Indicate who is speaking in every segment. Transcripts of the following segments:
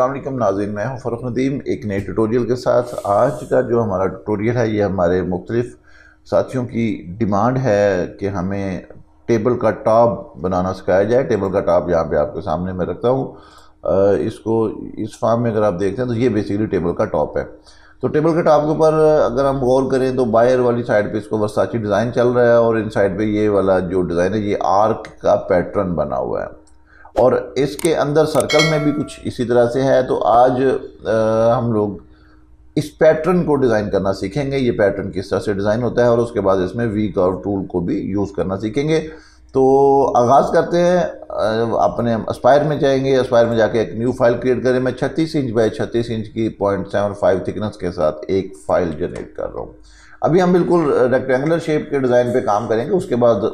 Speaker 1: असलम नाजिन मैं हूँ फ़रुख नदीम एक नए ट्यूटोरियल के साथ आज का जो हमारा ट्यूटोरियल है ये हमारे मुख्तलिफ़ साथियों की डिमांड है कि हमें टेबल का टॉप बनाना सिखाया जाए टेबल का टॉप यहाँ पे आपके सामने मैं रखता हूँ इसको इस फार्म में अगर आप देखते हैं तो ये बेसिकली टेबल का टॉप है तो टेबल के टॉप के ऊपर अगर हम गौर करें तो बायर वाली साइड पे इसको वर्साची डिज़ाइन चल रहा है और इन साइड पर ये वाला जो डिज़ाइन है ये आर्क का पैटर्न बना हुआ है और इसके अंदर सर्कल में भी कुछ इसी तरह से है तो आज आ, हम लोग इस पैटर्न को डिज़ाइन करना सीखेंगे ये पैटर्न किस तरह से डिज़ाइन होता है और उसके बाद इसमें वी कर्व टूल को भी यूज़ करना सीखेंगे तो आगाज़ करते हैं अपने एस्पायर में जाएंगे एस्पायर में जाके एक न्यू फाइल क्रिएट करें मैं 36 इंच बाय 36 इंच की पॉइंट सेवन फाइव थिकनेस के साथ एक फ़ाइल जनरेट कर रहा हूँ अभी हम बिल्कुल रेक्टेंगुलर शेप के डिज़ाइन पे काम करेंगे उसके बाद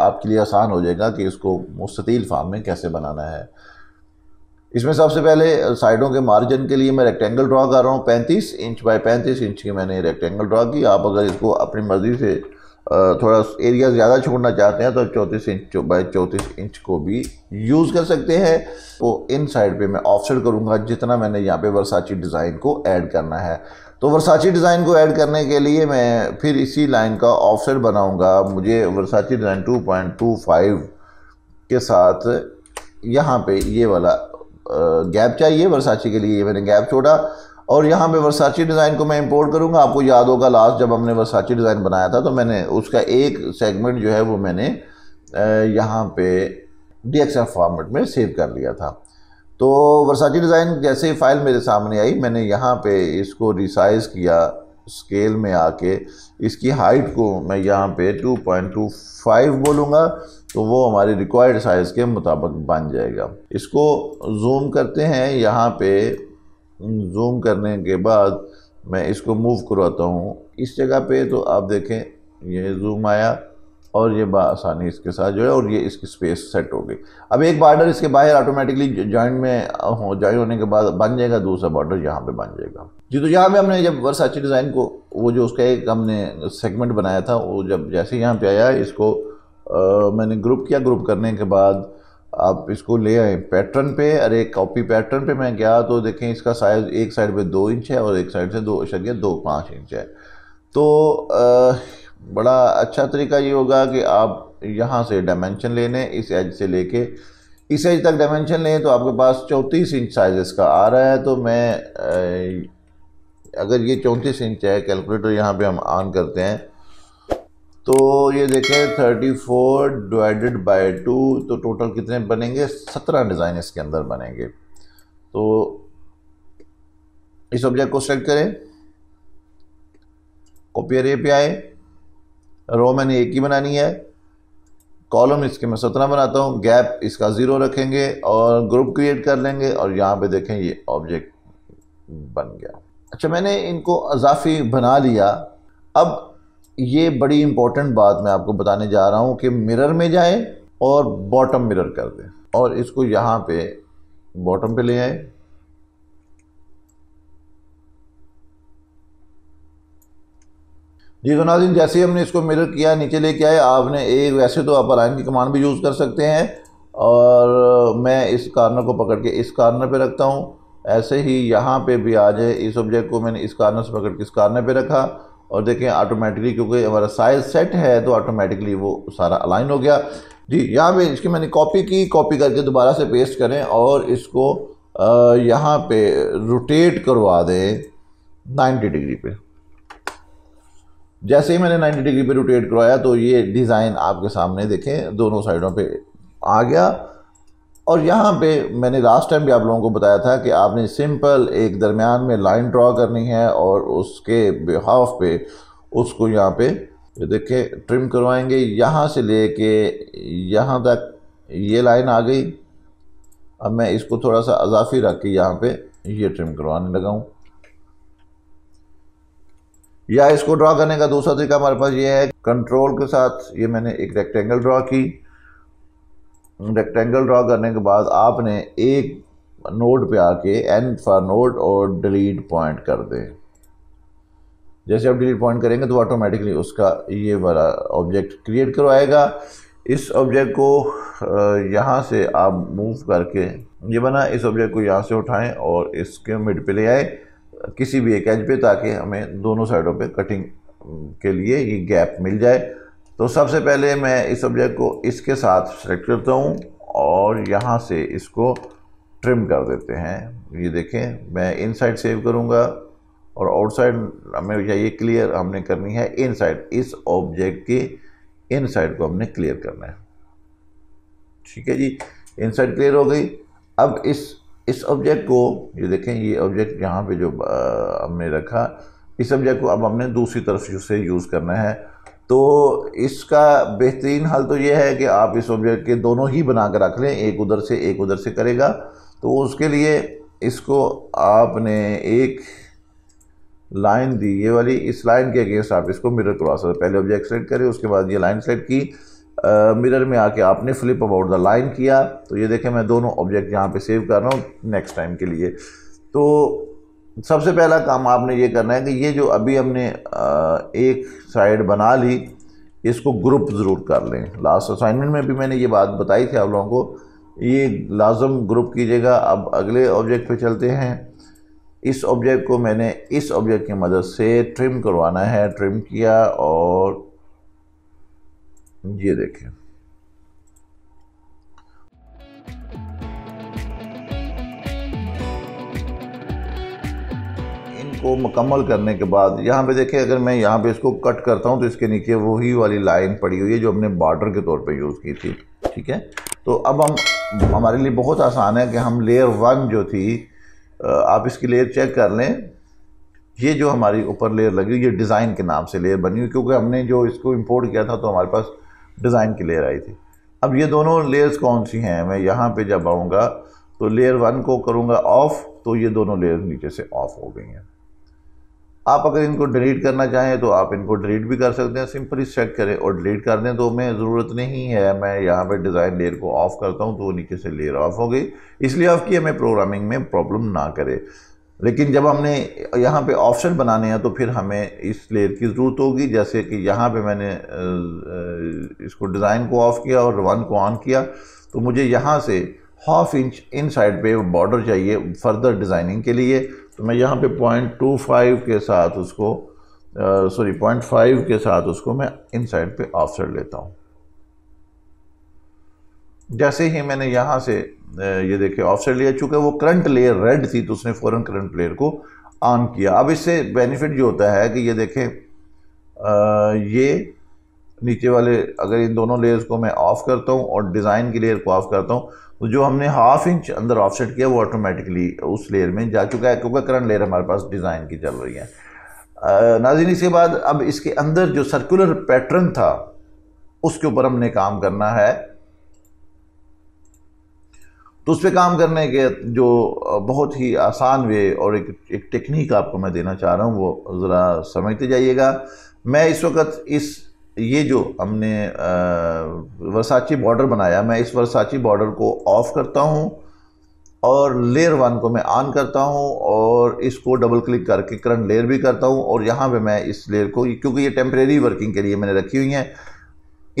Speaker 1: आपके लिए आसान हो जाएगा कि इसको मुस्तील फार्म में कैसे बनाना है इसमें सबसे पहले साइडों के मार्जिन के लिए मैं रेक्टेंगल ड्रा कर रहा हूँ पैंतीस इंच बाय पैंतीस इंच की मैंने रेक्टेंगल ड्रा की आप अगर इसको अपनी मर्ज़ी से थोड़ा एरिया ज़्यादा छोड़ना चाहते हैं तो चौंतीस इंच बाय चौंतीस इंच को भी यूज़ कर सकते हैं तो इन साइड पे मैं ऑफसेट करूँगा जितना मैंने यहाँ पे वर्साची डिज़ाइन को ऐड करना है तो वर्साची डिज़ाइन को ऐड करने के लिए मैं फिर इसी लाइन का ऑफसेट बनाऊंगा मुझे वर्साची डिज़ाइन 2.25 के साथ यहाँ पे ये वाला गैप चाहिए वर्साची के लिए ये मैंने गैप छोड़ा और यहाँ पे वर्साची डिज़ाइन को मैं इंपोर्ट करूँगा आपको याद होगा लास्ट जब हमने वर्साची डिज़ाइन बनाया था तो मैंने उसका एक सेगमेंट जो है वो मैंने यहाँ पे डी फॉर्मेट में सेव कर लिया था तो वर्साची डिज़ाइन जैसे ही फाइल मेरे सामने आई मैंने यहाँ पे इसको रिसाइज़ किया स्केल में आके इसकी हाइट को मैं यहाँ पे 2.25 बोलूँगा तो वो हमारी रिक्वायर्ड साइज़ के मुताबिक बन जाएगा इसको जूम करते हैं यहाँ पे जूम करने के बाद मैं इसको मूव करवाता हूँ इस जगह पे तो आप देखें ये जूम आया और ये आसानी इसके साथ जो है और ये इसकी स्पेस सेट हो गई अब एक बॉर्डर इसके बाहर ऑटोमेटिकली जॉइंट में हो जॉइन होने के बाद बन जाएगा दूसरा बॉर्डर यहाँ पे बन जाएगा जी तो यहाँ पे हमने जब वर्साची डिज़ाइन को वो जो उसका एक हमने सेगमेंट बनाया था वो जब जैसे यहाँ पे आया इसको आ, मैंने ग्रुप किया ग्रुप करने के बाद आप इसको ले आए पैटर्न पे और एक कॉपी पैटर्न पर मैं गया तो देखें इसका साइज़ एक साइड पर दो इंच है और एक साइड से दो शरीय दो पाँच इंच है तो आ, बड़ा अच्छा तरीका ये होगा कि आप यहाँ से डायमेंशन ले लें इस एज से लेके इस एज तक डायमेंशन लें तो आपके पास चौंतीस इंच साइज़ का आ रहा है तो मैं अगर ये चौंतीस इंच है कैलकुलेटर यहाँ पे हम ऑन करते हैं तो ये देखें thirty four divided by two तो टोटल कितने बनेंगे सत्रह डिज़ाइन इसके अंदर बनेंगे तो इस ऑब्जेक्ट को सेलेक्ट करें कॉपी रे पे आए रो मैंने एक ही बनानी है कॉलम इसके मैं सत्रह बनाता हूँ गैप इसका ज़ीरो रखेंगे और ग्रुप क्रिएट कर लेंगे और यहाँ पे देखें ये ऑब्जेक्ट बन गया अच्छा मैंने इनको अजाफी बना लिया अब ये बड़ी इम्पोर्टेंट बात मैं आपको बताने जा रहा हूँ कि मिरर में जाए और बॉटम मिरर कर दें और इसको यहाँ पे बॉटम पे ले आए जी तो नाजिन जैसे ही हमने इसको मिरर किया नीचे लेके आए आपने एक वैसे तो आप अलाइन की कमांड भी यूज़ कर सकते हैं और मैं इस कार्नर को पकड़ के इस कार्नर पे रखता हूँ ऐसे ही यहाँ पे भी आ जाए इस ऑब्जेक्ट को मैंने इस कार्नर से पकड़ के इस कार्नर पे रखा और देखें ऑटोमेटिकली क्योंकि हमारा साइज़ सेट है तो ऑटोमेटिकली वो सारा अलाइन हो गया जी यहाँ पर इसकी मैंने कॉपी की कॉपी करके दोबारा से पेस्ट करें और इसको यहाँ पर रोटेट करवा दें नाइन्टी डिग्री पर जैसे ही मैंने 90 डिग्री पे रोटेट करवाया तो ये डिज़ाइन आपके सामने देखें दोनों साइडों पे आ गया और यहाँ पे मैंने लास्ट टाइम भी आप लोगों को बताया था कि आपने सिंपल एक दरमियान में लाइन ड्रॉ करनी है और उसके बिहाफ पे उसको यहाँ पे देखे ट्रिम करवाएंगे यहाँ से ले के यहाँ तक ये लाइन आ गई अब मैं इसको थोड़ा सा अजाफी रख के यहाँ पे ये ट्रिम करवाने लगाऊँ या इसको ड्रा करने का दूसरा तरीका हमारे पास ये है कंट्रोल के साथ ये मैंने एक रेक्टेंगल ड्रा की रेक्टेंगल ड्रा करने के बाद आपने एक नोड पे आके एन फॉर नोड और डिलीट पॉइंट कर दें जैसे आप डिलीट पॉइंट करेंगे तो ऑटोमेटिकली उसका ये वाला ऑब्जेक्ट क्रिएट करवाएगा इस ऑब्जेक्ट को यहाँ से आप मूव करके ये बना इस ऑब्जेक्ट को यहाँ से उठाएं और इसके मिड पे ले आए किसी भी एक एज पे ताकि हमें दोनों साइडों पे कटिंग के लिए ये गैप मिल जाए तो सबसे पहले मैं इस ऑब्जेक्ट को इसके साथ सेलेक्ट करता हूँ और यहाँ से इसको ट्रिम कर देते हैं ये देखें मैं इन साइड सेव करूँगा और आउटसाइड हमें चाहिए क्लियर हमने करनी है इन साइड इस ऑब्जेक्ट के इन साइड को हमने क्लियर करना है ठीक है जी इन साइड क्लियर हो गई अब इस इस ऑब्जेक्ट को ये देखें ये ऑब्जेक्ट यहाँ पे जो हमने रखा इस ऑब्जेक्ट को अब हमने दूसरी तरफ से यूज़ करना है तो इसका बेहतरीन हल तो ये है कि आप इस ऑब्जेक्ट के दोनों ही बना कर रख लें एक उधर से एक उधर से करेगा तो उसके लिए इसको आपने एक लाइन दी ये वाली इस लाइन के अगेंस्ट आप इसको मिरर क्रॉस पहले ऑब्जेक्ट सेलेक्ट करें उसके बाद ये लाइन सेलेक्ट की मिरर में आके आपने फ्लिप अबाउट द लाइन किया तो ये देखें मैं दोनों ऑब्जेक्ट यहाँ पे सेव कर रहा हूँ नेक्स्ट टाइम के लिए तो सबसे पहला काम आपने ये करना है कि ये जो अभी हमने एक साइड बना ली इसको ग्रुप ज़रूर कर लें लास्ट असाइनमेंट में भी मैंने ये बात बताई थी आप लोगों को ये लाजम ग्रुप कीजिएगा अब अगले ऑब्जेक्ट पे चलते हैं इस ऑब्जेक्ट को मैंने इस ऑब्जेक्ट की मदद से ट्रिम करवाना है ट्रिम किया और ये देखें इनको मुकम्मल करने के बाद यहाँ पे देखें अगर मैं यहाँ पे इसको कट करता हूँ तो इसके नीचे वही वाली लाइन पड़ी हुई है जो हमने बॉर्डर के तौर पे यूज़ की थी ठीक है तो अब हम हमारे लिए बहुत आसान है कि हम लेयर वन जो थी आप इसकी लेयर चेक कर लें ये जो हमारी ऊपर लेयर लगी हुई ये डिज़ाइन के नाम से लेयर बनी हुई क्योंकि हमने जो इसको इम्पोर्ट किया था तो हमारे पास डिज़ाइन की लेयर आई थी अब ये दोनों लेयर्स कौन सी हैं मैं यहाँ पे जब आऊँगा तो लेयर वन को करूँगा ऑफ़ तो ये दोनों लेयर्स नीचे से ऑफ़ हो गई हैं आप अगर इनको डिलीट करना चाहें तो आप इनको डिलीट भी कर सकते हैं सिंपली सेट करें और डिलीट कर दें तो मैं ज़रूरत नहीं है मैं यहाँ पे डिज़ाइन लेयर को ऑफ़ करता हूँ तो नीचे से लेयर ऑफ़ हो गई इसलिए ऑफ़ किया मैं प्रोग्रामिंग में प्रॉब्लम ना करे लेकिन जब हमने यहाँ पे ऑप्शन बनाने हैं तो फिर हमें इस लेयर की ज़रूरत होगी जैसे कि यहाँ पे मैंने इसको डिज़ाइन को ऑफ़ किया और वन को ऑन किया तो मुझे यहाँ से हाफ इंच इन साइड पे बॉर्डर चाहिए फर्दर डिज़ाइनिंग के लिए तो मैं यहाँ पे पॉइंट टू फाइव के साथ उसको सॉरी पॉइंट फाइव के साथ उसको मैं इन साइड पर ऑफ लेता हूँ जैसे ही मैंने यहाँ से ये देखिए ऑफसेट लिया चूँकि वो करंट लेयर रेड थी तो उसने फ़ौरन करंट लेयर को ऑन किया अब इससे बेनिफिट जो होता है कि ये देखें ये नीचे वाले अगर इन दोनों लेयर्स को मैं ऑफ़ करता हूँ और डिज़ाइन की लेयर को ऑफ़ करता हूँ तो जो हमने हाफ इंच अंदर ऑफसेट किया वो ऑटोमेटिकली उस लेयर में जा चुका है क्योंकि करंट लेयर हमारे पास डिज़ाइन की चल रही है नाजिन इसके बाद अब इसके अंदर जो सर्कुलर पैटर्न था उसके ऊपर हमने काम करना है तो उस पर काम करने के जो बहुत ही आसान वे और एक एक टेक्निक आपको मैं देना चाह रहा हूँ वो ज़रा समझते जाइएगा मैं इस वक्त इस ये जो हमने वर्साची बॉर्डर बनाया मैं इस वर्साची बॉर्डर को ऑफ़ करता हूँ और लेयर वन को मैं ऑन करता हूँ और इसको डबल क्लिक करके करंट लेयर भी करता हूँ और यहाँ पे मैं इस लेयर को क्योंकि ये टेम्प्रेरी वर्किंग के लिए मैंने रखी हुई हैं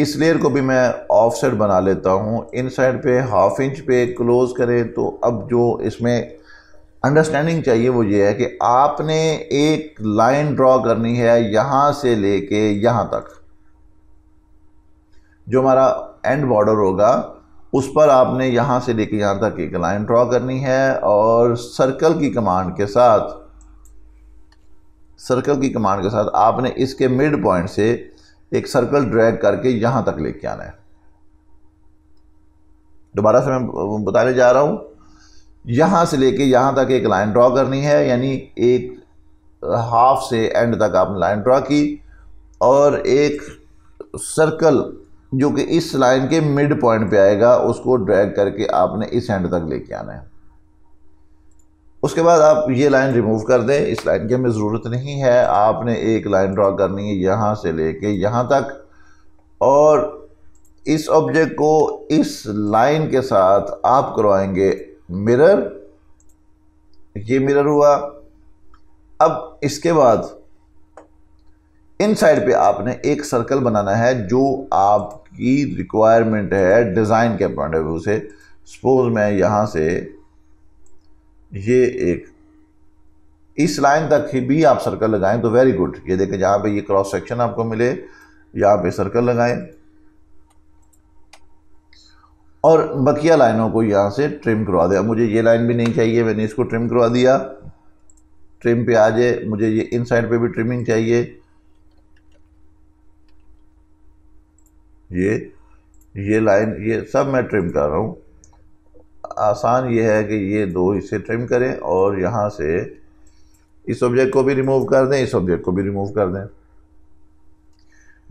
Speaker 1: इस लेयर को भी मैं ऑफ साइड बना लेता हूँ इन साइड पे हाफ इंच पे क्लोज़ करें तो अब जो इसमें अंडरस्टैंडिंग चाहिए वो ये है कि आपने एक लाइन ड्रॉ करनी है यहाँ से लेके यहाँ तक जो हमारा एंड बॉर्डर होगा उस पर आपने यहाँ से लेके यहाँ तक एक लाइन ड्रॉ करनी है और सर्कल की कमांड के साथ सर्कल की कमांड के साथ आपने इसके मिड पॉइंट से एक सर्कल ड्रैग करके यहां तक लेके आना है दोबारा से मैं बताने जा रहा हूं यहां से लेके यहां तक एक लाइन ड्रॉ करनी है यानी एक हाफ से एंड तक आपने लाइन ड्रॉ की और एक सर्कल जो कि इस लाइन के मिड पॉइंट पे आएगा उसको ड्रैग करके आपने इस एंड तक लेके आना है उसके बाद आप ये लाइन रिमूव कर दें इस लाइन की हमें ज़रूरत नहीं है आपने एक लाइन ड्रा करनी है यहाँ से लेके यहाँ तक और इस ऑब्जेक्ट को इस लाइन के साथ आप करवाएंगे मिरर ये मिरर हुआ अब इसके बाद इन साइड पर आपने एक सर्कल बनाना है जो आपकी रिक्वायरमेंट है डिज़ाइन के पॉइंट ऑफ व्यू से सपोज मैं यहाँ से ये एक इस लाइन तक ही भी आप सर्कल लगाएं तो वेरी गुड ये देखें जहाँ पे ये क्रॉस सेक्शन आपको मिले यहाँ पे सर्कल लगाएं और बकिया लाइनों को यहाँ से ट्रिम करवा दे मुझे ये लाइन भी नहीं चाहिए मैंने इसको ट्रिम करवा दिया ट्रिम पे आ जाए मुझे ये इन साइड पर भी ट्रिमिंग चाहिए ये ये लाइन ये सब मैं ट्रिम कर रहा हूँ आसान ये है कि ये दो हिस्से ट्रिम करें और यहाँ से इस ऑब्जेक्ट को भी रिमूव कर दें इस ऑब्जेक्ट को भी रिमूव कर दें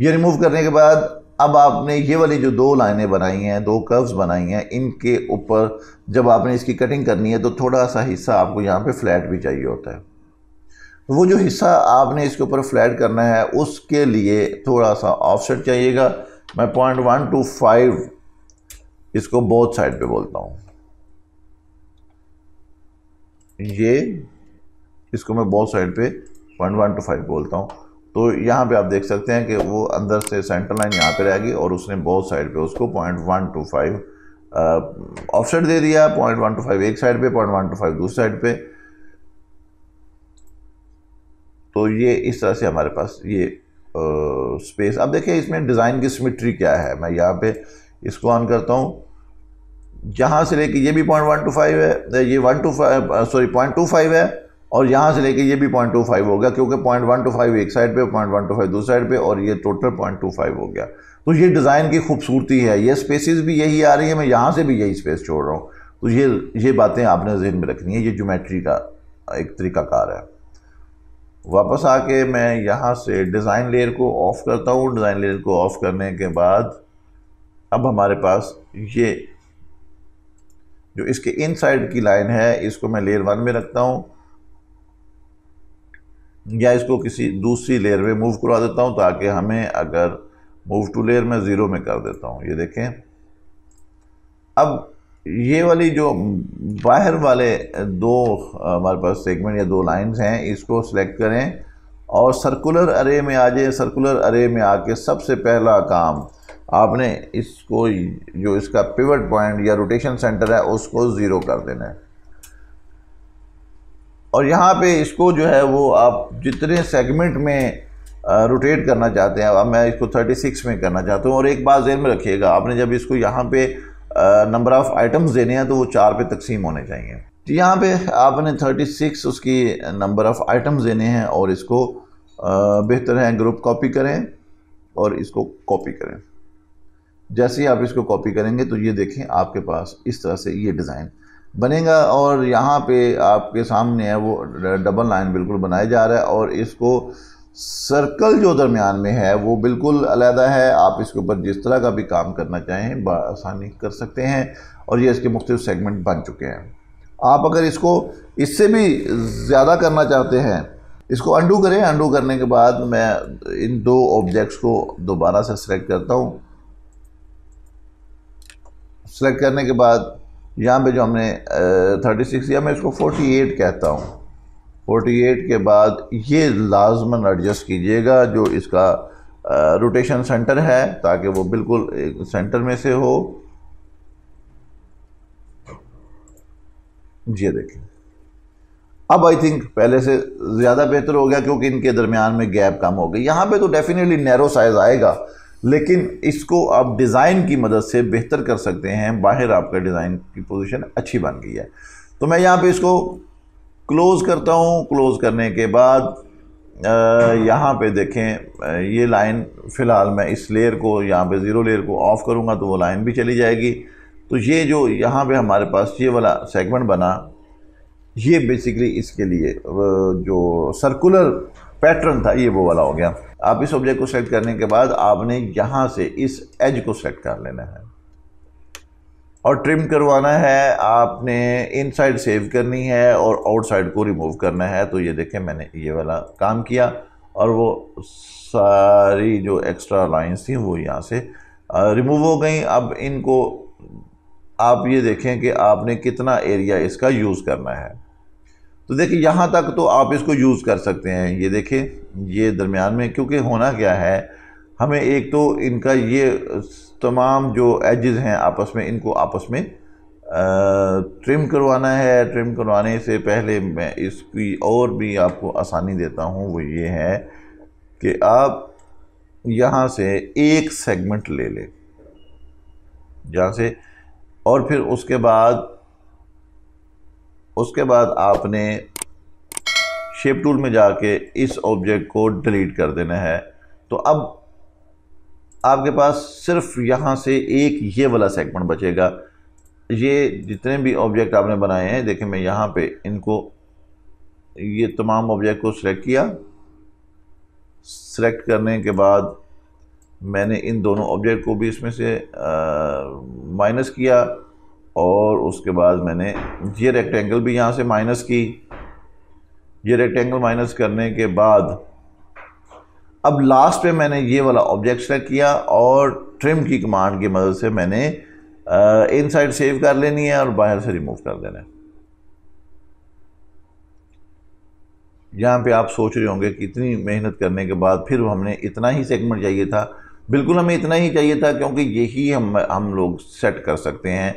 Speaker 1: ये रिमूव करने के बाद अब आपने ये वाली जो दो लाइनें बनाई हैं दो कर्व्स बनाई हैं इनके ऊपर जब आपने इसकी कटिंग करनी है तो थोड़ा सा हिस्सा आपको यहाँ पे फ्लैट भी चाहिए होता है वो जो हिस्सा आपने इसके ऊपर फ्लैट करना है उसके लिए थोड़ा सा ऑफसेट चाहिएगा मैं पॉइंट वन टू फाइव इसको बोथ साइड पे बोलता हूँ ये इसको मैं बॉल साइड पे पॉइंट वन टू फाइव बोलता हूँ तो यहाँ पे आप देख सकते हैं कि वो अंदर से सेंटर लाइन यहाँ पे रहेगी और उसने बॉल साइड पे उसको point one two five offset दे दिया पॉइंट वन टू फाइव एक साइड पे पॉइंट वन टू फाइव दूसरी साइड पे तो ये इस तरह से हमारे पास ये स्पेस अब देखिए इसमें डिज़ाइन की सिमिट्री क्या है मैं यहाँ पे इसको ऑन करता हूँ जहाँ से लेके ये भी पॉइंट वन टू फाइव है तो ये one two five sorry point two five है और यहाँ से लेके ये भी पॉइंट टू फाइव हो गया क्योंकि पॉइंट वन टू फाइव एक साइड पे पॉइंट वन टू फाइव दूसरी साइड पे और ये टोटल पॉइंट टू फाइव हो गया तो ये डिज़ाइन की खूबसूरती है ये स्पेसिस भी यही आ रही है मैं यहाँ से भी यही स्पेस छोड़ रहा हूँ तो ये ये बातें आपने जहन में रखनी है ये जोमेट्री का एक तरीकाकार है वापस आके मैं यहाँ से डिज़ाइन लेयर को ऑफ़ करता हूँ डिज़ाइन लेयर को ऑफ़ करने के बाद अब हमारे पास ये जो इसके इनसाइड की लाइन है इसको मैं लेयर वन में रखता हूँ या इसको किसी दूसरी लेयर में मूव करवा देता हूँ ताकि हमें अगर मूव टू लेयर में ज़ीरो में कर देता हूँ ये देखें अब ये वाली जो बाहर वाले दो हमारे पास सेगमेंट या दो लाइंस हैं इसको सिलेक्ट करें और सर्कुलर अरे में आ जाए सर्कुलर अरे में आके सबसे पहला काम आपने इसको जो इसका पिवट पॉइंट या रोटेशन सेंटर है उसको ज़ीरो कर देना है और यहाँ पे इसको जो है वो आप जितने सेगमेंट में रोटेट करना चाहते हैं अब मैं इसको 36 में करना चाहता हूँ और एक बात जेल में रखिएगा आपने जब इसको यहाँ पे नंबर ऑफ़ आइटम्स देने हैं तो वो चार पे तकसीम होने चाहिए तो यहाँ पे आपने 36 उसकी नंबर ऑफ़ आइटम्स देने हैं और इसको बेहतर है ग्रुप कॉपी करें और इसको कॉपी करें जैसे ही आप इसको कॉपी करेंगे तो ये देखें आपके पास इस तरह से ये डिज़ाइन बनेगा और यहाँ पे आपके सामने है वो डबल लाइन बिल्कुल बनाया जा रहा है और इसको सर्कल जो दरमियान में है वो बिल्कुल अलहदा है आप इसके ऊपर जिस तरह का भी काम करना चाहें आसानी कर सकते हैं और ये इसके मुख्तु सेगमेंट बन चुके हैं आप अगर इसको इससे भी ज़्यादा करना चाहते हैं इसको अंडू करें अंडू करने के बाद मैं इन दो ऑब्जेक्ट्स को दोबारा से सेलेक्ट करता हूँ सेलेक्ट करने के बाद यहाँ पे जो हमने थर्टी सिक्स किया मैं इसको फोर्टी एट कहता हूँ फोर्टी एट के बाद ये लाजमन एडजस्ट कीजिएगा जो इसका रोटेशन सेंटर है ताकि वो बिल्कुल सेंटर में से हो ये देखें अब आई थिंक पहले से ज़्यादा बेहतर हो गया क्योंकि इनके दरमियान में गैप कम हो गई यहाँ पे तो डेफिनेटली नैरो साइज़ आएगा लेकिन इसको आप डिज़ाइन की मदद से बेहतर कर सकते हैं बाहर आपका डिज़ाइन की पोजीशन अच्छी बन गई है तो मैं यहाँ पे इसको क्लोज़ करता हूँ क्लोज़ करने के बाद यहाँ पे देखें ये लाइन फ़िलहाल मैं इस लेयर को यहाँ पे ज़ीरो लेयर को ऑफ़ करूँगा तो वो लाइन भी चली जाएगी तो ये जो यहाँ पर हमारे पास ये वाला सेगमेंट बना ये बेसिकली इसके लिए जो सर्कुलर पैटर्न था ये वो वाला हो गया आप इस ऑब्जेक्ट को सेट करने के बाद आपने यहाँ से इस एज को सेट कर लेना है और ट्रिम करवाना है आपने इनसाइड सेव करनी है और आउटसाइड को रिमूव करना है तो ये देखें मैंने ये वाला काम किया और वो सारी जो एक्स्ट्रा लाइंस थी वो यहाँ से रिमूव हो गई अब इनको आप ये देखें कि आपने कितना एरिया इसका यूज़ करना है तो देखिए यहाँ तक तो आप इसको यूज़ कर सकते हैं ये देखें ये दरमियान में क्योंकि होना क्या है हमें एक तो इनका ये तमाम जो एजेस हैं आपस में इनको आपस में ट्रिम करवाना है ट्रिम करवाने से पहले मैं इसकी और भी आपको आसानी देता हूँ वो ये है कि आप यहाँ से एक सेगमेंट ले लें जहाँ से और फिर उसके बाद उसके बाद आपने शेप टूल में जाके इस ऑब्जेक्ट को डिलीट कर देना है तो अब आपके पास सिर्फ यहाँ से एक ये वाला सेगमेंट बचेगा ये जितने भी ऑब्जेक्ट आपने बनाए हैं देखें मैं यहाँ पे इनको ये तमाम ऑब्जेक्ट को सिलेक्ट किया सिलेक्ट करने के बाद मैंने इन दोनों ऑब्जेक्ट को भी इसमें से माइनस किया और उसके बाद मैंने ये रेक्टेंगल भी यहाँ से माइनस की ये रेक्टेंगल माइनस करने के बाद अब लास्ट पे मैंने ये वाला ऑब्जेक्ट सेलेक्ट किया और ट्रिम की कमांड की मदद से मैंने इन साइड सेव कर लेनी है और बाहर से रिमूव कर देना है यहाँ पे आप सोच रहे होंगे कि इतनी मेहनत करने के बाद फिर हमने इतना ही सेगमेंट चाहिए था बिल्कुल हमें इतना ही चाहिए था क्योंकि यही हम हम लोग सेट कर सकते हैं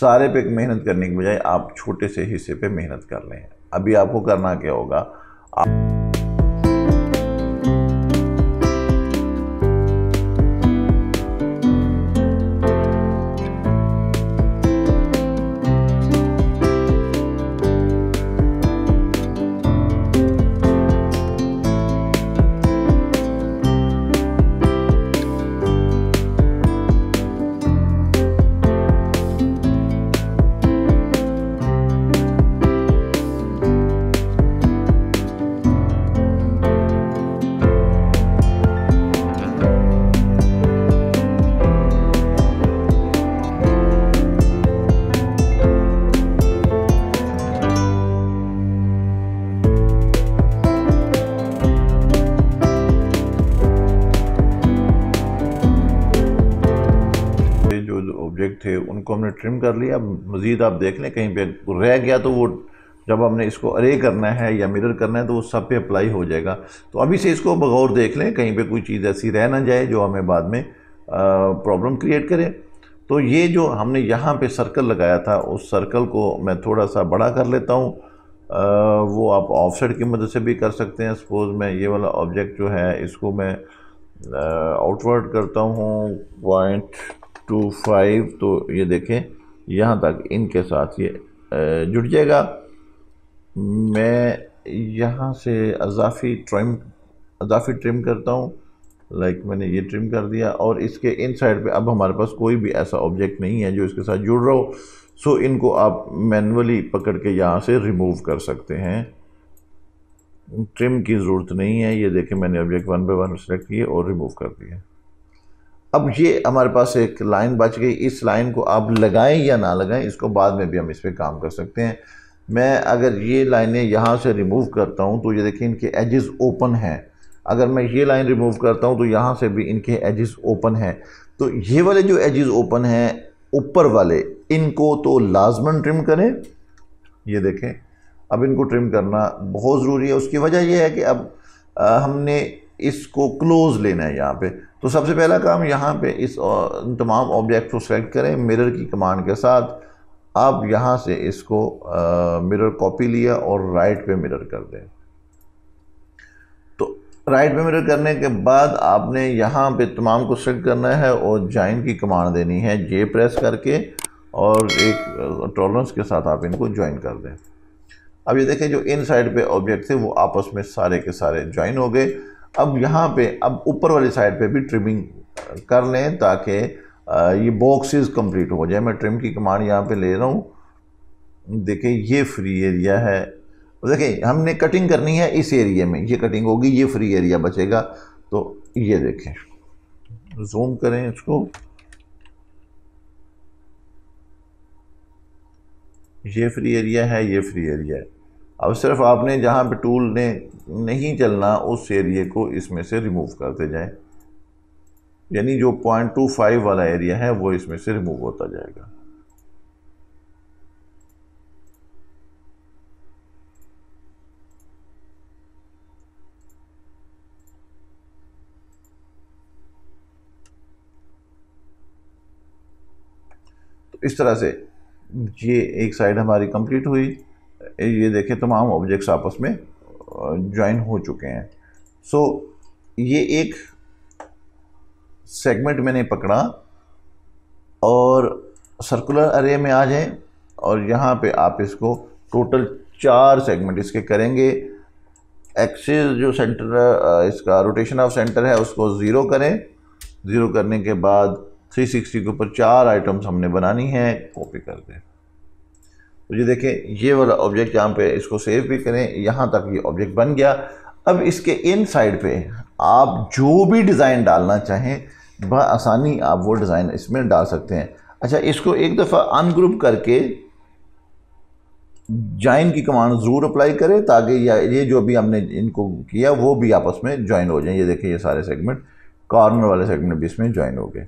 Speaker 1: सारे पे मेहनत करने के बजाय आप छोटे से हिस्से पे मेहनत कर रहे हैं अभी आपको करना क्या होगा आप ट्रिम कर लिया मज़ीद आप देख लें कहीं पर रह गया तो वो जब हमने इसको अरे करना है या मिरर करना है तो वो सब पे अप्लाई हो जाएगा तो अभी से इसको बगौर देख लें कहीं पे कोई चीज़ ऐसी रह ना जाए जो हमें बाद में प्रॉब्लम क्रिएट करे तो ये जो हमने यहाँ पे सर्कल लगाया था उस सर्कल को मैं थोड़ा सा बड़ा कर लेता हूँ वो आप ऑफसेट की मदद से भी कर सकते हैं सपोज़ मैं ये वाला ऑब्जेक्ट जो है इसको मैं आउटवर्ड करता हूँ पॉइंट टू फाइव तो ये देखें यहाँ तक इनके साथ ये जुड़ जाएगा मैं यहाँ से अजाफी ट्रिम अजाफी ट्रिम करता हूँ लाइक मैंने ये ट्रिम कर दिया और इसके इन साइड पर अब हमारे पास कोई भी ऐसा ऑब्जेक्ट नहीं है जो इसके साथ जुड़ रहा हो सो इनको आप मैनुअली पकड़ के यहाँ से रिमूव कर सकते हैं ट्रिम की ज़रूरत नहीं है ये देखें मैंने object one by one select किए और रिमूव कर दिए अब ये हमारे पास एक लाइन बच गई इस लाइन को आप लगाएं या ना लगाएं इसको बाद में भी हम इस पर काम कर सकते हैं मैं अगर ये लाइनें यहाँ से रिमूव करता हूँ तो ये देखें इनके एजेस ओपन हैं अगर मैं ये लाइन रिमूव करता हूँ तो यहाँ से भी इनके एजेस ओपन हैं तो ये वाले जो एजेस ओपन हैं ऊपर वाले इनको तो लाजमन ट्रिम करें ये देखें अब इनको ट्रिम करना बहुत ज़रूरी है उसकी वजह यह है कि अब आ, हमने इसको क्लोज़ लेना है यहाँ पर तो सबसे पहला काम यहाँ पे इस तमाम ऑब्जेक्ट को सेलेक्ट करें मिरर की कमांड के साथ आप यहाँ से इसको मिरर कॉपी लिया और राइट पे मिरर कर दें तो राइट पे मिरर करने के बाद आपने यहाँ पे तमाम को सेलेक्ट करना है और ज्वाइन की कमांड देनी है जे प्रेस करके और एक टॉलरेंस के साथ आप इनको ज्वाइन कर दें अब ये देखें जो इन साइड पे ऑब्जेक्ट थे वो आपस में सारे के सारे ज्वाइन हो गए अब यहाँ पे अब ऊपर वाली साइड पे भी ट्रिमिंग कर लें ताकि ये बॉक्सेस कंप्लीट हो जाए मैं ट्रिम की कमांड यहाँ पे ले रहा हूँ देखें ये फ्री एरिया है देखें हमने कटिंग करनी है इस एरिया में ये कटिंग होगी ये फ्री एरिया बचेगा तो ये देखें जूम करें इसको ये फ्री एरिया है ये फ्री एरिया है अब सिर्फ आपने जहाँ पे टूल ने नहीं चलना उस एरिए को इसमें से रिमूव करते जाएं यानी जो पॉइंट टू फाइव वाला एरिया है वो इसमें से रिमूव होता जाएगा तो इस तरह से ये एक साइड हमारी कंप्लीट हुई ये देखें तमाम ऑब्जेक्ट्स आपस में ज्वाइन हो चुके हैं सो ये एक सेगमेंट मैंने पकड़ा और सर्कुलर अरे में आ जाएं और यहाँ पे आप इसको टोटल चार सेगमेंट इसके करेंगे एक्सिस जो सेंटर इसका रोटेशन ऑफ सेंटर है उसको ज़ीरो करें ज़ीरो करने के बाद 360 के ऊपर चार आइटम्स हमने बनानी है कॉपी कर दें तो ये देखें ये वाला ऑब्जेक्ट यहाँ पे इसको सेव भी करें यहाँ तक ये ऑब्जेक्ट बन गया अब इसके इन साइड पर आप जो भी डिज़ाइन डालना चाहें बसानी आप वो डिज़ाइन इसमें डाल सकते हैं अच्छा इसको एक दफ़ा अनग्रुप करके ज्वाइन की कमांड ज़रूर अप्लाई करें ताकि ये जो भी हमने इनको किया वो भी आपस में ज्वाइन हो जाए ये देखें ये सारे सेगमेंट कॉर्नर वाले सेगमेंट भी इसमें ज्वाइन हो गए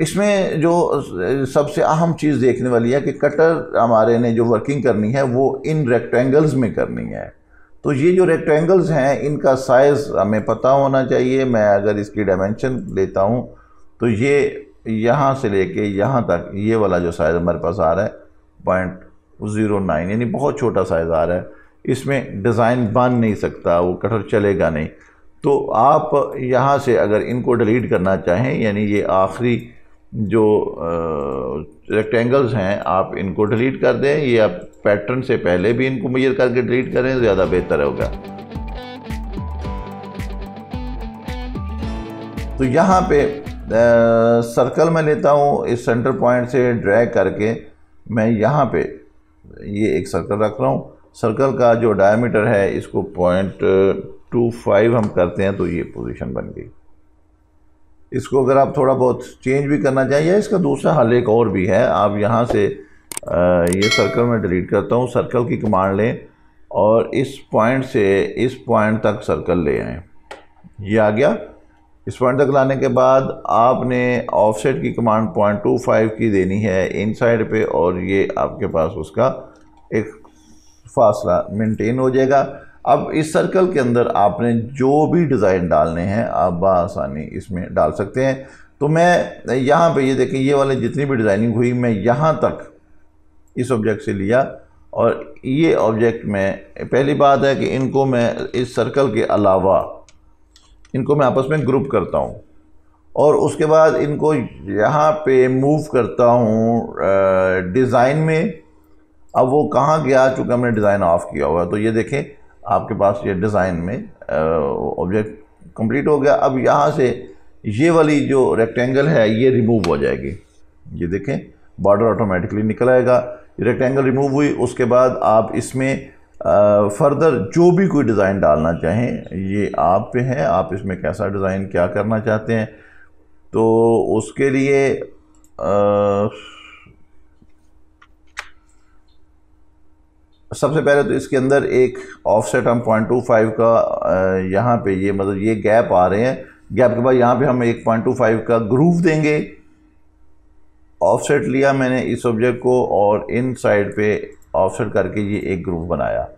Speaker 1: इसमें जो सबसे अहम चीज़ देखने वाली है कि कटर हमारे ने जो वर्किंग करनी है वो इन रेक्टेंगल्स में करनी है तो ये जो रेक्टेंगल्स हैं इनका साइज़ हमें पता होना चाहिए मैं अगर इसकी डायमेंशन लेता हूँ तो ये यहाँ से लेके यहाँ तक ये वाला जो साइज़ हमारे पास आ रहा है पॉइंट ज़ीरो नाइन यानी बहुत छोटा साइज़ आ रहा है इसमें डिज़ाइन बन नहीं सकता वो कटर चलेगा नहीं तो आप यहाँ से अगर इनको डिलीट करना चाहें यानी ये आखिरी जो रेक्टेंगल्स हैं आप इनको डिलीट कर दें ये आप पैटर्न से पहले भी इनको मेजर करके डिलीट करें ज़्यादा बेहतर होगा तो यहाँ पे आ, सर्कल में लेता हूँ इस सेंटर पॉइंट से ड्रैग करके मैं यहाँ पे ये एक सर्कल रख रहा हूँ सर्कल का जो डायमीटर है इसको पॉइंट टू फाइव हम करते हैं तो ये पोजीशन बन गई इसको अगर आप थोड़ा बहुत चेंज भी करना चाहें या इसका दूसरा हल एक और भी है आप यहाँ से आ, ये सर्कल में डिलीट करता हूँ सर्कल की कमांड लें और इस पॉइंट से इस पॉइंट तक सर्कल ले आएँ ये आ गया इस पॉइंट तक लाने के बाद आपने ऑफसेट की कमांड पॉइंट टू फाइव की देनी है इन साइड पर और ये आपके पास उसका एक फासला मेंटेन हो जाएगा अब इस सर्कल के अंदर आपने जो भी डिज़ाइन डालने हैं आप बसानी इसमें डाल सकते हैं तो मैं यहाँ पे ये देखें ये वाले जितनी भी डिज़ाइनिंग हुई मैं यहाँ तक इस ऑब्जेक्ट से लिया और ये ऑब्जेक्ट में पहली बात है कि इनको मैं इस सर्कल के अलावा इनको मैं आपस में ग्रुप करता हूँ और उसके बाद इनको यहाँ पे मूव करता हूँ डिज़ाइन में अब वो कहाँ गया चूँकि हमने डिज़ाइन ऑफ़ किया हुआ है तो ये देखें आपके पास ये डिज़ाइन में ऑब्जेक्ट कंप्लीट हो गया अब यहाँ से ये वाली जो रेक्टेंगल है ये रिमूव हो जाएगी ये देखें बॉर्डर ऑटोमेटिकली निकल आएगा रेक्टेंगल रिमूव हुई उसके बाद आप इसमें फर्दर जो भी कोई डिज़ाइन डालना चाहें ये आप पे हैं आप इसमें कैसा डिज़ाइन क्या करना चाहते हैं तो उसके लिए आ, सबसे पहले तो इसके अंदर एक ऑफसेट हम पॉइंट टू फाइव का यहाँ पे ये मतलब ये गैप आ रहे हैं गैप के बाद यहाँ पे हम एक पॉइंट टू फाइव का ग्रूव देंगे ऑफसेट लिया मैंने इस ऑब्जेक्ट को और इन साइड पे ऑफसेट करके ये एक ग्रूव बनाया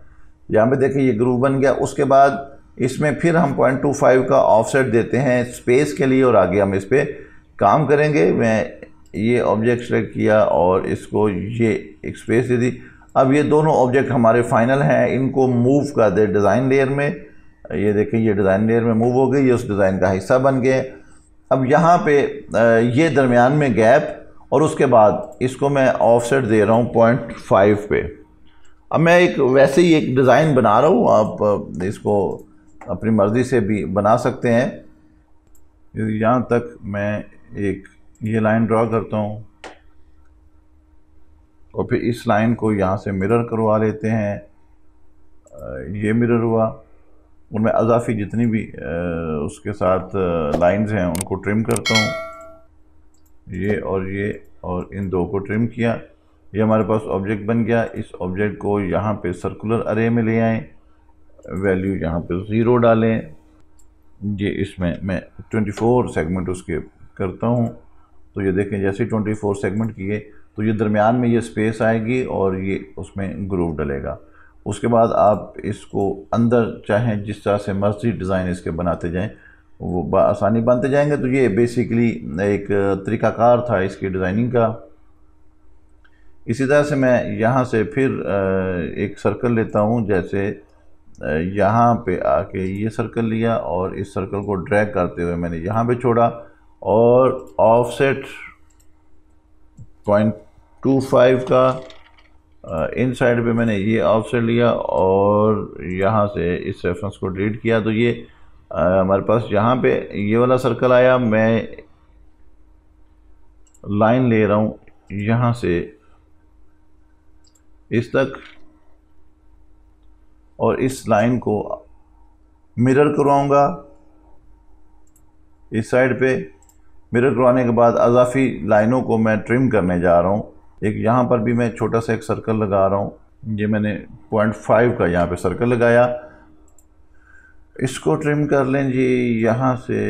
Speaker 1: यहाँ पे देखें ये ग्रूव बन गया उसके बाद इसमें फिर हम पॉइंट टू फाइव का ऑफसेट देते हैं स्पेस के लिए और आगे हम इस पर काम करेंगे मैं ये ऑब्जेक्ट सेलेक्ट किया और इसको ये एक स्पेस दे दी अब ये दोनों ऑब्जेक्ट हमारे फाइनल हैं इनको मूव कर दे डिज़ाइन लेयर में ये देखें ये डिज़ाइन लेयर में मूव हो गई ये उस डिज़ाइन का हिस्सा बन गए अब यहाँ पे ये दरमियान में गैप और उसके बाद इसको मैं ऑफसेट दे रहा हूँ पॉइंट फाइव पे अब मैं एक वैसे ही एक डिज़ाइन बना रहा हूँ आप इसको अपनी मर्ज़ी से भी बना सकते हैं यहाँ तक मैं एक ये लाइन ड्रा करता हूँ और फिर इस लाइन को यहाँ से मिरर करवा लेते हैं ये मिरर हुआ उनमें अजाफी जितनी भी उसके साथ लाइंस हैं उनको ट्रिम करता हूँ ये और ये और इन दो को ट्रिम किया ये हमारे पास ऑब्जेक्ट बन गया इस ऑब्जेक्ट को यहाँ पे सर्कुलर अरे में ले आएँ वैल्यू यहाँ पे ज़ीरो डालें ये इसमें मैं 24 सेगमेंट उसके करता हूँ तो ये देखें जैसे 24 सेगमेंट किए तो ये दरमियान में ये स्पेस आएगी और ये उसमें ग्रूव डलेगा उसके बाद आप इसको अंदर चाहें जिस तरह से मर्जी डिज़ाइन इसके बनाते जाएं वो आसानी बनते जाएंगे तो ये बेसिकली एक तरीकाकार था इसकी डिज़ाइनिंग का इसी तरह से मैं यहाँ से फिर एक सर्कल लेता हूँ जैसे यहाँ पे आके ये सर्कल लिया और इस सर्कल को ड्रैग करते हुए मैंने यहाँ पे छोड़ा और ऑफसेट पॉइंट टू फाइव का इन साइड पर मैंने ये ऑफ से लिया और यहाँ से इस रेफरेंस को डिलीट किया तो ये हमारे पास यहाँ पे ये वाला सर्कल आया मैं लाइन ले रहा हूँ यहाँ से इस तक और इस लाइन को मिरर करवाऊँगा इस साइड पे मिरर करवाने के बाद अजाफी लाइनों को मैं ट्रिम करने जा रहा हूँ एक यहाँ पर भी मैं छोटा सा एक सर्कल लगा रहा हूँ ये मैंने पॉइंट फाइव का यहाँ पे सर्कल लगाया इसको ट्रिम कर लें जी यहाँ से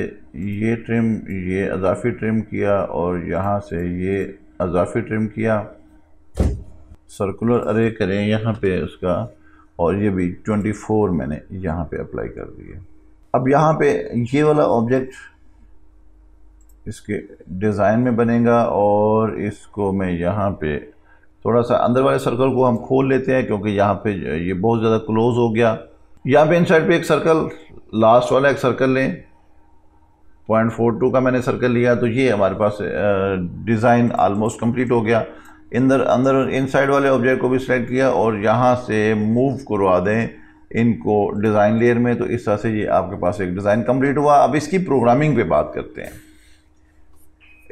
Speaker 1: ये ट्रिम ये अजाफी ट्रिम किया और यहाँ से ये अजाफी ट्रिम किया सर्कुलर अरे करें यहाँ पे उसका और ये भी 24 मैंने यहाँ पे अप्लाई कर दिए अब यहाँ पे ये वाला ऑब्जेक्ट इसके डिज़ाइन में बनेगा और इसको मैं यहाँ पे थोड़ा सा अंदर वाले सर्कल को हम खोल लेते हैं क्योंकि यहाँ पे ये बहुत ज़्यादा क्लोज हो गया यहाँ पे इन साइड पर एक सर्कल लास्ट वाला एक सर्कल लें पॉइंट फोर टू का मैंने सर्कल लिया तो ये हमारे पास डिज़ाइन आलमोस्ट कंप्लीट हो गया इंदर अंदर इन साइड वाले ऑब्जेक्ट को भी सिलेक्ट किया और यहाँ से मूव करवा दें इनको डिज़ाइन लेयर में तो इस तरह से ये आपके पास एक डिज़ाइन कंप्लीट हुआ अब इसकी प्रोग्रामिंग पे बात करते हैं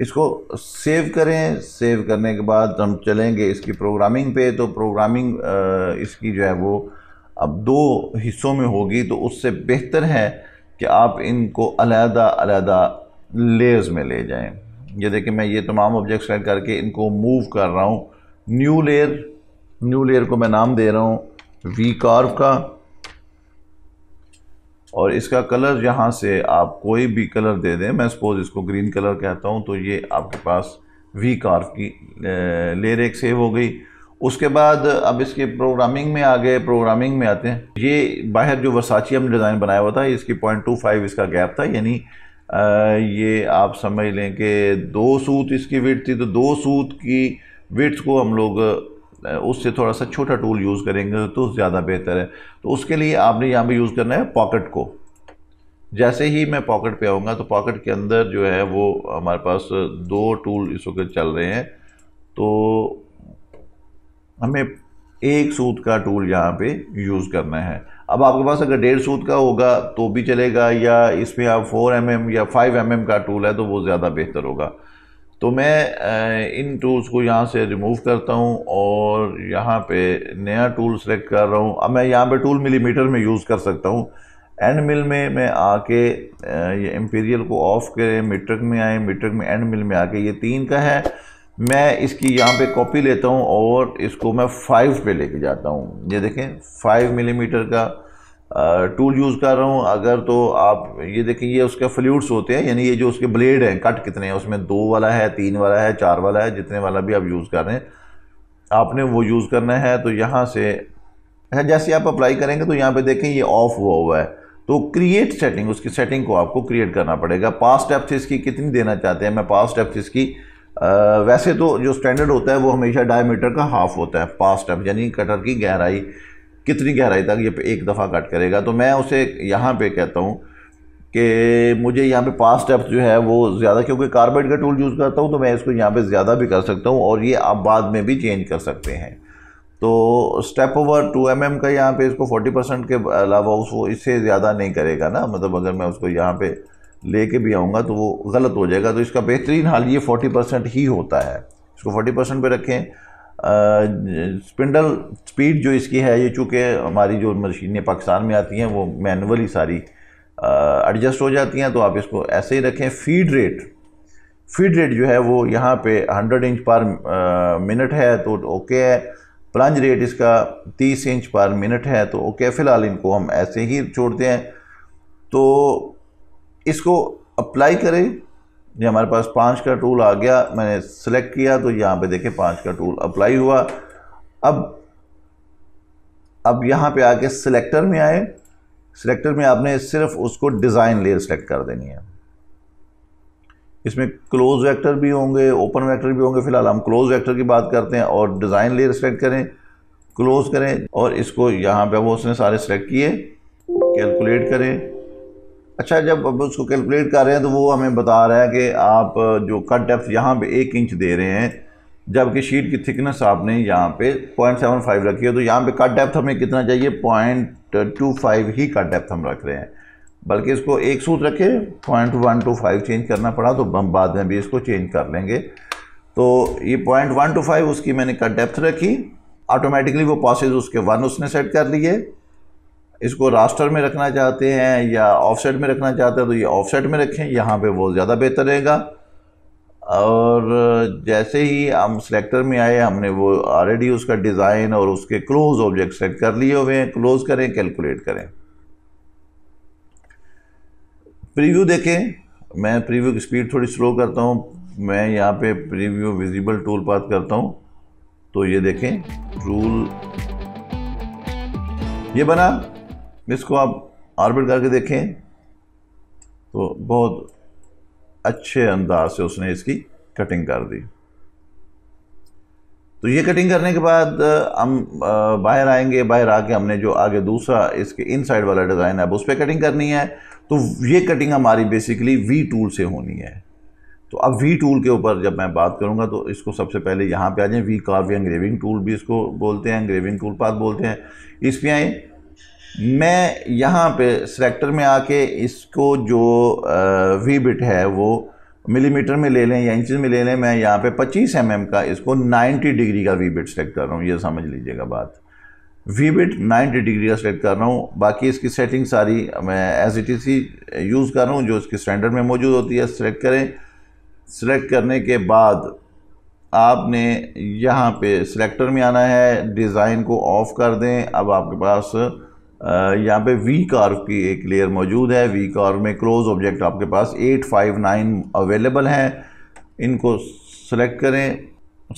Speaker 1: इसको सेव करें सेव करने के बाद हम चलेंगे इसकी प्रोग्रामिंग पे तो प्रोग्रामिंग इसकी जो है वो अब दो हिस्सों में होगी तो उससे बेहतर है कि आप इनको अलहदा अलहदा लेयर्स में ले जाएं ये देखिए मैं ये तमाम ऑब्जेक्ट सेलेक्ट करके इनको मूव कर रहा हूँ न्यू लेयर न्यू लेयर को मैं नाम दे रहा हूँ वी कार्व का और इसका कलर यहाँ से आप कोई भी कलर दे दें मैं सपोज़ इसको ग्रीन कलर कहता हूँ तो ये आपके पास वी कार्व की लेर एक सेव हो गई उसके बाद अब इसके प्रोग्रामिंग में आ गए प्रोग्रामिंग में आते हैं ये बाहर जो वर्साची हमने डिज़ाइन बनाया हुआ था इसकी पॉइंट टू फाइव इसका गैप था यानी ये आप समझ लें कि दो सूत इसकी विट थी तो दो सूत की विट्स को हम लोग उससे थोड़ा सा छोटा टूल यूज़ करेंगे तो ज़्यादा बेहतर है तो उसके लिए आपने यहाँ पर यूज़ करना है पॉकेट को जैसे ही मैं पॉकेट पे आऊँगा तो पॉकेट के अंदर जो है वो हमारे पास दो टूल इस वक्त चल रहे हैं तो हमें एक सूद का टूल यहाँ पे यूज़ करना है अब आपके पास अगर डेढ़ सूद का होगा तो भी चलेगा या इसमें आप फोर एम mm या फाइव एम mm का टूल है तो वो ज़्यादा बेहतर होगा तो मैं इन टूल्स को यहाँ से रिमूव करता हूँ और यहाँ पे नया टूल सेलेक्ट कर रहा हूँ अब मैं यहाँ पे टूल मिलीमीटर में यूज़ कर सकता हूँ एंड मिल में मैं आके ये एम्पीरियल को ऑफ करें मीट्रिक में आए मीट्रिक में एंड मिल में आके ये तीन का है मैं इसकी यहाँ पे कॉपी लेता हूँ और इसको मैं फाइव पे लेके जाता हूँ ये देखें फाइव मिलीमीटर का टूल यूज़ कर रहा हूँ अगर तो आप ये देखें ये उसके फ्लूड्स होते हैं यानी ये जो उसके ब्लेड हैं कट कितने हैं उसमें दो वाला है तीन वाला है चार वाला है जितने वाला भी आप यूज़ कर रहे हैं आपने वो यूज़ करना है तो यहाँ से जैसे आप अप्लाई करेंगे तो यहाँ पे देखें ये ऑफ हुआ हुआ है तो क्रिएट सेटिंग उसकी सेटिंग को आपको क्रिएट करना पड़ेगा पास स्टेप्स इसकी कितनी देना चाहते हैं मैं पास स्टेप्स इसकी आ, वैसे तो जो स्टैंडर्ड होता है वो हमेशा डायमीटर का हाफ होता है पास स्टेप यानी कटर की गहराई कितनी गहराई तक ये एक दफ़ा कट करेगा तो मैं उसे यहाँ पे कहता हूँ कि मुझे यहाँ पे पास स्टेप्स जो है वो ज़्यादा क्योंकि कार्बेट का टूल यूज़ करता हूँ तो मैं इसको यहाँ पे ज़्यादा भी कर सकता हूँ और ये आप बाद में भी चेंज कर सकते हैं तो step over two M M का यहाँ पे इसको फोर्टी परसेंट के अलावा उसको इससे ज़्यादा नहीं करेगा ना मतलब अगर मैं उसको यहाँ पर ले भी आऊँगा तो वो गलत हो जाएगा तो इसका बेहतरीन हाल ये फोर्टी परसेंट ही होता है इसको फोर्टी परसेंट पर रखें स्पिंडल स्पीड जो इसकी है ये चूँकि हमारी जो मशीनें पाकिस्तान में आती हैं वो मैनुअली सारी एडजस्ट हो जाती हैं तो आप इसको ऐसे ही रखें फीड रेट फीड रेट जो है वो यहाँ पे 100 इंच पर मिनट है तो ओके है प्लंज रेट इसका 30 इंच पर मिनट है तो ओके फ़िलहाल इनको हम ऐसे ही छोड़ते हैं तो इसको अप्लाई करें ये हमारे पास पाँच का टूल आ गया मैंने सेलेक्ट किया तो यहाँ पे देखें पाँच का टूल अप्लाई हुआ अब अब यहाँ पे आके सिलेक्टर में आए सिलेक्टर में आपने सिर्फ उसको डिज़ाइन लेयर सेलेक्ट कर देनी है इसमें क्लोज वेक्टर भी होंगे ओपन वेक्टर भी होंगे फिलहाल हम क्लोज वेक्टर की बात करते हैं और डिज़ाइन लेयर सेलेक्ट करें क्लोज करें और इसको यहाँ पे वो उसने सारे सेलेक्ट किए कैलकुलेट करें अच्छा जब अब उसको कैलकुलेट कर रहे हैं तो वो हमें बता रहा है कि आप जो कट डेप्थ यहाँ पे एक इंच दे रहे हैं जबकि शीट की थिकनेस आपने यहाँ पे पॉइंट सेवन फाइव रखी है तो यहाँ पे कट डेप्थ हमें कितना चाहिए पॉइंट टू फाइव ही कट डेप्थ हम रख रहे हैं बल्कि इसको एक सूत रखे point one two five change करना पड़ा तो हम बाद में भी इसको चेंज कर लेंगे तो ये पॉइंट वन टू फाइव उसकी मैंने कट डेप्थ रखी ऑटोमेटिकली वो पॉसेज उसके वन उसने सेट कर लिए इसको रास्टर में रखना चाहते हैं या ऑफसेट में रखना चाहते हैं तो ये ऑफसेट में रखें यहाँ पे वो ज़्यादा बेहतर रहेगा और जैसे ही हम सिलेक्टर में आए हमने वो ऑलरेडी उसका डिज़ाइन और उसके क्लोज ऑब्जेक्ट सेलेक्ट कर लिए हुए हैं क्लोज़ करें कैलकुलेट करें प्रीव्यू देखें मैं प्रीव्यू की स्पीड थोड़ी स्लो करता हूँ मैं यहाँ पे प्रीव्यू विजिबल टूल पाथ करता हूँ तो ये देखें टूल ये बना इसको आप ऑर्बिट करके देखें तो बहुत अच्छे अंदाज से उसने इसकी कटिंग कर दी तो ये कटिंग करने के बाद हम बाहर आएंगे बाहर आके हमने जो आगे दूसरा इसके इनसाइड वाला डिज़ाइन है अब उस पर कटिंग करनी है तो ये कटिंग हमारी बेसिकली वी टूल से होनी है तो अब वी टूल के ऊपर जब मैं बात करूँगा तो इसको सबसे पहले यहाँ पे आ जाएँ वी कार्व ग्रेविंग टूल भी इसको बोलते हैं ग्रेविंग टूल पाथ बोलते हैं इस पर आएँ मैं यहाँ पे सेलेक्टर में आके इसको जो वी बिट है वो मिलीमीटर में ले लें या इंचज में ले लें मैं यहाँ पे 25 एम mm का इसको 90 डिग्री का वी बिट सेलेक्ट कर रहा हूँ ये समझ लीजिएगा बात वी बिट नाइन्टी डिग्री का सेलेक्ट कर रहा हूँ बाकी इसकी सेटिंग सारी मैं एज इट इज ही यूज़ कर रहा हूँ जो इसकी स्टैंडर्ड में मौजूद होती है सेलेक्ट करें सेलेक्ट करने के बाद आपने यहाँ पे सिलेक्टर में आना है डिज़ाइन को ऑफ़ कर दें अब आपके पास यहाँ पे वी कार्व की एक लेयर मौजूद है वी कार्व में क्लोज ऑब्जेक्ट आपके पास 859 अवेलेबल हैं इनको सेलेक्ट करें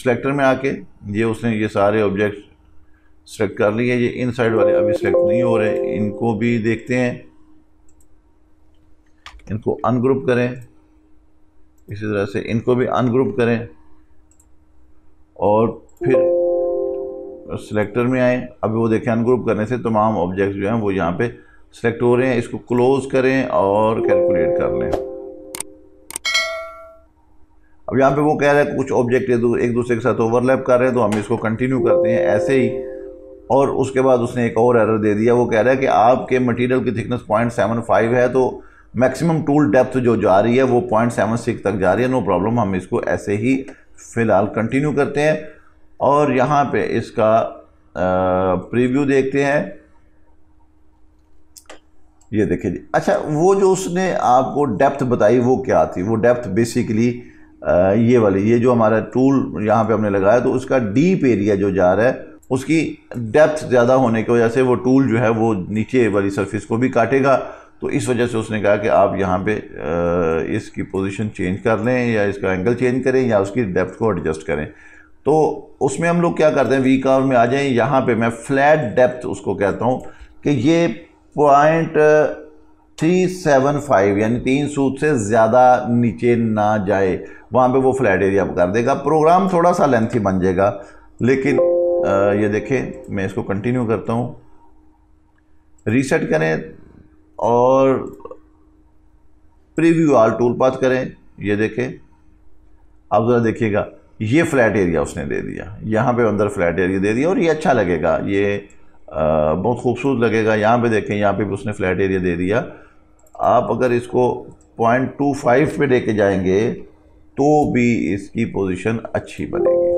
Speaker 1: सेलेक्टर में आके ये उसने ये सारे ऑब्जेक्ट सेलेक्ट कर लिए ये इन साइड वाले अभी सेलेक्ट नहीं हो रहे इनको भी देखते हैं इनको अनग्रुप करें इसी तरह से इनको भी अनग्रुप करें और फिर सिलेक्टर में आए अभी वो देखें अनग्रुप करने से तमाम ऑब्जेक्ट जो हैं वो यहाँ पे सिलेक्ट हो रहे हैं इसको क्लोज़ करें और कैलकुलेट कर लें अब यहाँ पे वो कह रहा है कुछ ऑब्जेक्ट एक दूसरे के साथ ओवरलैप कर रहे हैं तो हम इसको कंटिन्यू करते हैं ऐसे ही और उसके बाद उसने एक और एरर दे दिया वो कह रहा है कि आपके मटेरियल की थिकनेस पॉइंट सेवन फाइव है तो मैक्सिमम टूल डेप्थ जो जा रही है वो पॉइंट सेवन सिक्स तक जा रही है नो प्रॉब्लम हम इसको ऐसे ही फ़िलहाल कंटिन्यू करते हैं और यहाँ पे इसका प्रीव्यू देखते हैं ये देखिए जी अच्छा वो जो उसने आपको डेप्थ बताई वो क्या थी वो डेप्थ बेसिकली ये वाली ये जो हमारा टूल यहाँ पे हमने लगाया तो उसका डीप एरिया जो जा रहा है उसकी डेप्थ ज़्यादा होने की वजह से वो टूल जो है वो नीचे वाली सरफेस को भी काटेगा तो इस वजह से उसने कहा कि आप यहाँ पे इसकी पोजीशन चेंज कर लें या इसका एंगल चेंज करें या उसकी डेप्थ को एडजस्ट करें तो उसमें हम लोग क्या करते हैं वी कर्व में आ जाएं यहाँ पे मैं फ्लैट डेप्थ उसको कहता हूँ कि ये पॉइंट थ्री सेवन फाइव यानी तीन सूद से ज़्यादा नीचे ना जाए वहाँ पे वो फ्लैट एरिया कर देगा प्रोग्राम थोड़ा सा लेंथी बन जाएगा लेकिन uh, ये देखें मैं इसको कंटिन्यू करता हूँ रीसेट करें और प्रीव्यू आल टूल पाथ करें ये देखें आप ज़रा देखिएगा ये फ्लैट एरिया उसने दे दिया यहाँ पे अंदर फ्लैट एरिया दे दिया और ये अच्छा लगेगा ये आ, बहुत खूबसूरत लगेगा यहाँ पे देखें यहाँ पे भी उसने फ्लैट एरिया दे दिया आप अगर इसको पॉइंट टू फाइव पे लेके जाएंगे तो भी इसकी पोजीशन अच्छी बनेगी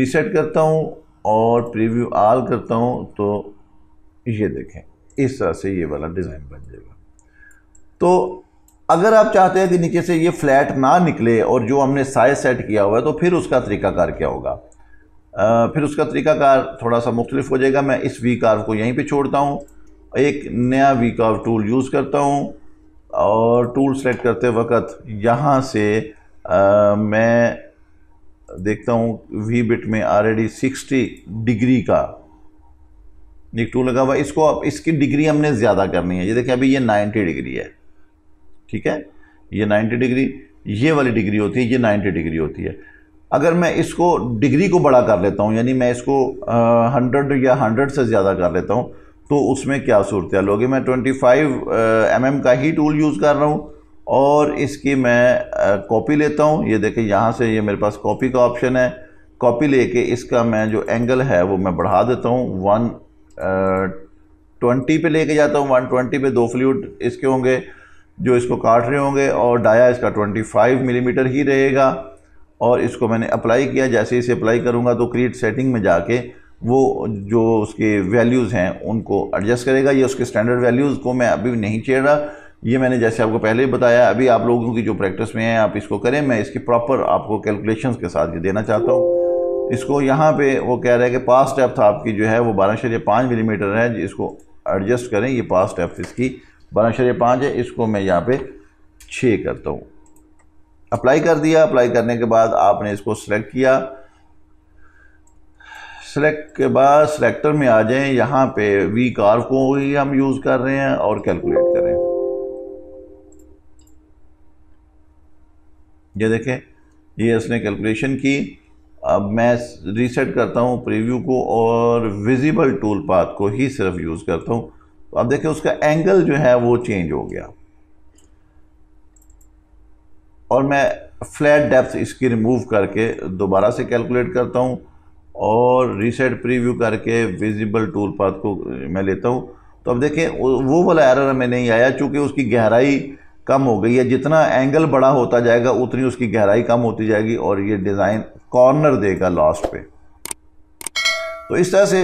Speaker 1: रीसेट करता हूँ और प्रीव्यू आल करता हूँ तो ये देखें इस तरह से ये वाला डिज़ाइन बन जाएगा तो अगर आप चाहते हैं कि नीचे से ये फ्लैट ना निकले और जो हमने साइज सेट किया हुआ है तो फिर उसका तरीकाकार क्या होगा आ, फिर उसका तरीकाकार थोड़ा सा मुख्तलिफ हो जाएगा मैं इस वी कार्व को यहीं पे छोड़ता हूँ एक नया वी कार्व टूल यूज़ करता हूँ और टूल सेलेक्ट करते वक्त यहाँ से आ, मैं देखता हूँ वी बिट में ऑलरेडी सिक्सटी डिग्री का एक टूल लगा हुआ इसको अब इसकी डिग्री हमने ज़्यादा करनी है ये देखिए अभी ये नाइन्टी डिग्री है ठीक है ये 90 डिग्री ये वाली डिग्री होती है ये 90 डिग्री होती है अगर मैं इसको डिग्री को बड़ा कर लेता हूँ यानी मैं इसको हंड्रेड या हंड्रेड से ज़्यादा कर लेता हूँ तो उसमें क्या सूरत होगी मैं 25 फाइव एम mm का ही टूल यूज़ कर रहा हूँ और इसकी मैं कॉपी लेता हूँ ये देखें यहाँ से ये मेरे पास कॉपी का ऑप्शन है कॉपी लेके इसका मैं जो एंगल है वो मैं बढ़ा देता हूँ वन ट्वेंटी पे लेके जाता हूँ वन ट्वेंटी पे दो फ्लूड इसके होंगे जो इसको काट रहे होंगे और डाया इसका 25 मिलीमीटर mm ही रहेगा और इसको मैंने अप्लाई किया जैसे इसे अप्लाई करूँगा तो क्रिएट सेटिंग में जाके वो जो उसके वैल्यूज़ हैं उनको एडजस्ट करेगा ये उसके स्टैंडर्ड वैल्यूज़ को मैं अभी नहीं छेड़ रहा ये मैंने जैसे आपको पहले ही बताया अभी आप लोगों की जो प्रैक्टिस में है आप इसको करें मैं इसकी प्रॉपर आपको कैलकुलेशन के साथ ये देना चाहता हूँ इसको यहाँ पर वो कह रहा है कि पास्ट स्टेप था आपकी जो है वो बारह शरीर पाँच मिलीमीटर है इसको एडजस्ट करें ये पास्ट स्टेप इसकी बारह शरे पाँच है इसको मैं यहाँ पे छः करता हूँ अप्लाई कर दिया अप्लाई करने के बाद आपने इसको सेलेक्ट किया सेलेक्ट के बाद सेलेक्टर में आ जाएं यहाँ पे वी कार्व को ही हम यूज़ कर रहे हैं और कैलकुलेट करें ये देखें ये इसने कैलकुलेशन की अब मैं रीसेट करता हूँ प्रीव्यू को और विजिबल टूल पाथ को ही सिर्फ यूज़ करता हूँ तो आप देखें उसका एंगल जो है वो चेंज हो गया और मैं फ्लैट डेप्थ इसकी रिमूव करके दोबारा से कैलकुलेट करता हूँ और रीसेट प्रीव्यू करके विजिबल टूल पाथ को मैं लेता हूँ तो अब देखें वो वाला एरर हमें नहीं आया चूँकि उसकी गहराई कम हो गई है जितना एंगल बड़ा होता जाएगा उतनी उसकी गहराई कम होती जाएगी और ये डिज़ाइन कॉर्नर देगा लास्ट पे तो इस तरह से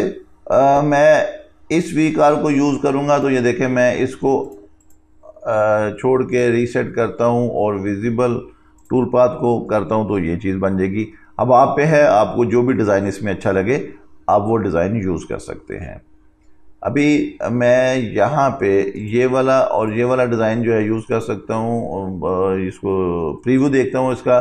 Speaker 1: आ, मैं इस वी कार को यूज़ करूँगा तो ये देखें मैं इसको छोड़ के रीसेट करता हूँ और विजिबल टूल पाथ को करता हूँ तो ये चीज़ बन जाएगी अब आप पे है आपको जो भी डिज़ाइन इसमें अच्छा लगे आप वो डिज़ाइन यूज़ कर सकते हैं अभी मैं यहाँ पे ये वाला और ये वाला डिज़ाइन जो है यूज़ कर सकता हूँ इसको प्रीव्यू देखता हूँ इसका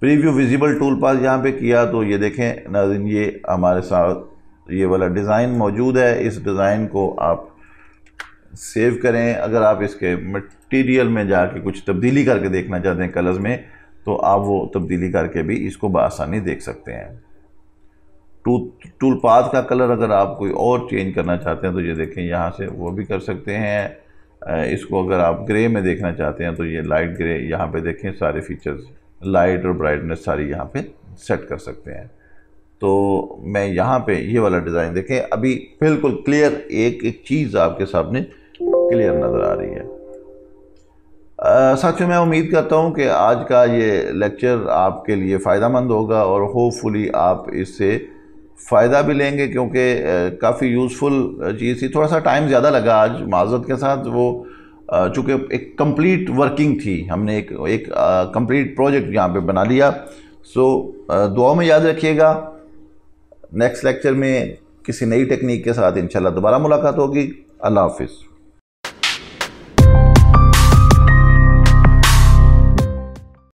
Speaker 1: प्रीव्यू विजिबल टूल पास यहाँ पे किया तो ये देखें नाजिन ये हमारे साथ तो ये वाला डिज़ाइन मौजूद है इस डिज़ाइन को आप सेव करें अगर आप इसके मटेरियल में जाके कुछ तब्दीली करके देखना चाहते हैं कलर्स में तो आप वो तब्दीली करके भी इसको बसानी देख सकते हैं टू टूल पाथ का कलर अगर आप कोई और चेंज करना चाहते हैं तो ये देखें यहाँ से वो भी कर सकते हैं इसको अगर आप ग्रे में देखना चाहते हैं तो ये लाइट ग्रे यहाँ पे देखें सारे फीचर्स लाइट और ब्राइटनेस सारी यहाँ पे सेट कर सकते हैं तो मैं यहाँ पे ये वाला डिज़ाइन देखें अभी बिल्कुल क्लियर एक एक चीज़ आपके सामने क्लियर नज़र आ रही है साथियों मैं उम्मीद करता हूँ कि आज का ये लेक्चर आपके लिए फ़ायदा मंद होगा और होपफुली आप इससे फ़ायदा भी लेंगे क्योंकि काफ़ी यूज़फुल चीज़ थी थोड़ा सा टाइम ज़्यादा लगा आज माजरत के साथ वो चूँकि एक कंप्लीट वर्किंग थी हमने एक एक कंप्लीट प्रोजेक्ट यहाँ पे बना लिया सो दुआ में याद रखिएगा नेक्स्ट लेक्चर में किसी नई टेक्निक के साथ इंशाल्लाह दोबारा मुलाकात होगी अल्लाह हाफिज़